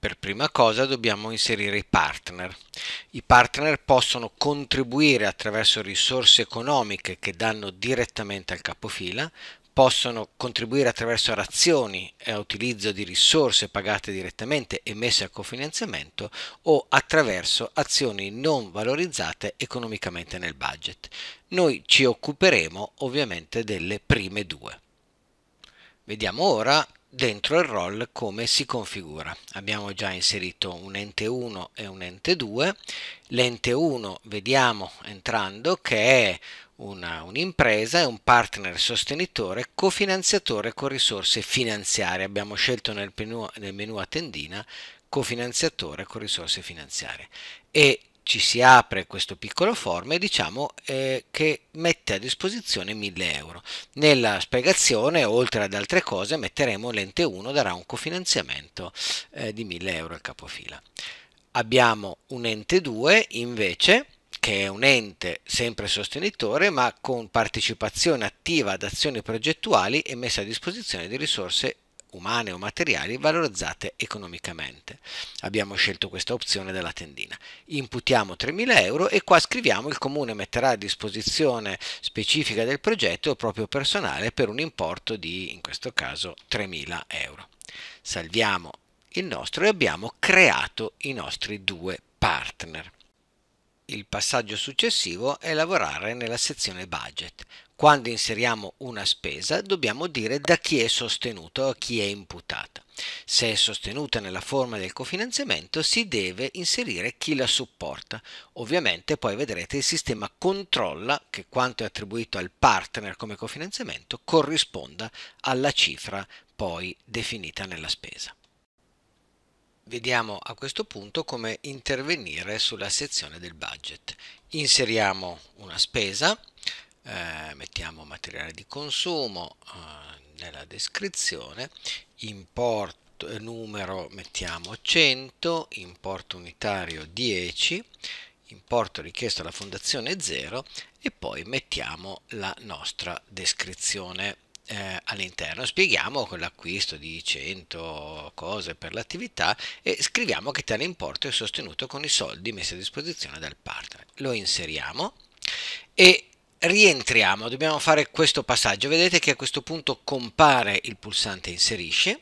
per prima cosa dobbiamo inserire i partner. I partner possono contribuire attraverso risorse economiche che danno direttamente al capofila, possono contribuire attraverso razioni e utilizzo di risorse pagate direttamente e messe a cofinanziamento o attraverso azioni non valorizzate economicamente nel budget. Noi ci occuperemo ovviamente delle prime due. Vediamo ora dentro il roll come si configura. Abbiamo già inserito un ente 1 e un ente 2. L'ente 1 vediamo entrando che è un'impresa un e un partner sostenitore cofinanziatore con risorse finanziarie. Abbiamo scelto nel menu, nel menu a tendina cofinanziatore con risorse finanziarie e ci si apre questo piccolo form e diciamo eh, che mette a disposizione 1000 euro. Nella spiegazione, oltre ad altre cose, metteremo l'ente 1 darà un cofinanziamento eh, di 1000 euro al capofila. Abbiamo un ente 2 invece che è un ente sempre sostenitore ma con partecipazione attiva ad azioni progettuali e messa a disposizione di risorse umane o materiali valorizzate economicamente. Abbiamo scelto questa opzione della tendina. Imputiamo 3.000 euro e qua scriviamo il comune metterà a disposizione specifica del progetto il proprio personale per un importo di, in questo caso, 3.000 euro. Salviamo il nostro e abbiamo creato i nostri due partner. Il passaggio successivo è lavorare nella sezione budget. Quando inseriamo una spesa dobbiamo dire da chi è sostenuta o a chi è imputata. Se è sostenuta nella forma del cofinanziamento si deve inserire chi la supporta. Ovviamente poi vedrete il sistema controlla che quanto è attribuito al partner come cofinanziamento corrisponda alla cifra poi definita nella spesa. Vediamo a questo punto come intervenire sulla sezione del budget. Inseriamo una spesa, eh, mettiamo materiale di consumo eh, nella descrizione, import eh, numero mettiamo 100, importo unitario 10, importo richiesto alla fondazione 0 e poi mettiamo la nostra descrizione eh, all'interno, spieghiamo con l'acquisto di 100 cose per l'attività e scriviamo che tale importo è sostenuto con i soldi messi a disposizione dal partner. Lo inseriamo e rientriamo, dobbiamo fare questo passaggio, vedete che a questo punto compare il pulsante inserisci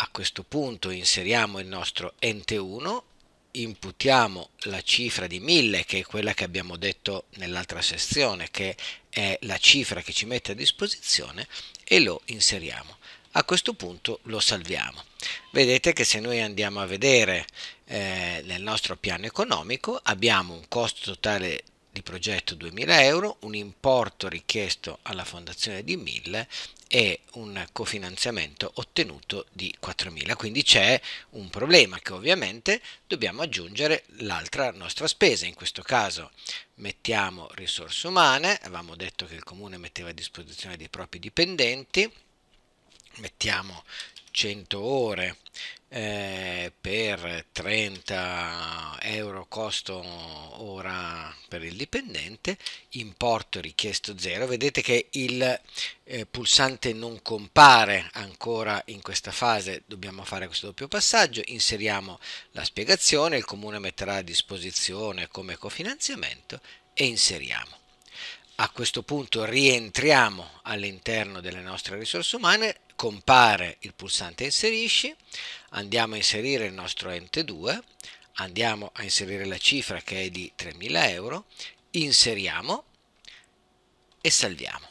a questo punto inseriamo il nostro ente 1 imputiamo la cifra di 1000 che è quella che abbiamo detto nell'altra sezione che è la cifra che ci mette a disposizione e lo inseriamo a questo punto lo salviamo vedete che se noi andiamo a vedere eh, nel nostro piano economico abbiamo un costo totale di progetto 2000 euro, un importo richiesto alla fondazione di 1000 e un cofinanziamento ottenuto di 4.000. Quindi c'è un problema che ovviamente dobbiamo aggiungere l'altra nostra spesa. In questo caso mettiamo risorse umane, avevamo detto che il comune metteva a disposizione dei propri dipendenti, mettiamo 100 ore eh, per 30 euro costo ora per il dipendente, importo richiesto 0, vedete che il eh, pulsante non compare ancora in questa fase, dobbiamo fare questo doppio passaggio, inseriamo la spiegazione, il comune metterà a disposizione come cofinanziamento e inseriamo. A questo punto rientriamo all'interno delle nostre risorse umane, compare il pulsante inserisci, andiamo a inserire il nostro ente 2, andiamo a inserire la cifra che è di 3.000 euro, inseriamo e salviamo.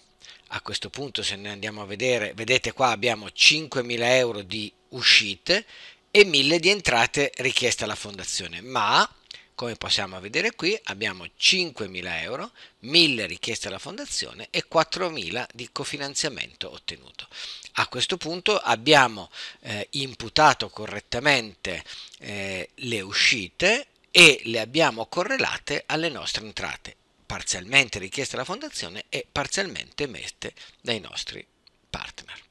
A questo punto se ne andiamo a vedere, vedete qua abbiamo 5.000 euro di uscite e 1.000 di entrate richieste alla fondazione, ma come possiamo vedere qui abbiamo 5.000 euro, 1.000 richieste alla fondazione e 4.000 di cofinanziamento ottenuto. A questo punto abbiamo eh, imputato correttamente eh, le uscite e le abbiamo correlate alle nostre entrate, parzialmente richieste alla fondazione e parzialmente emesse dai nostri partner.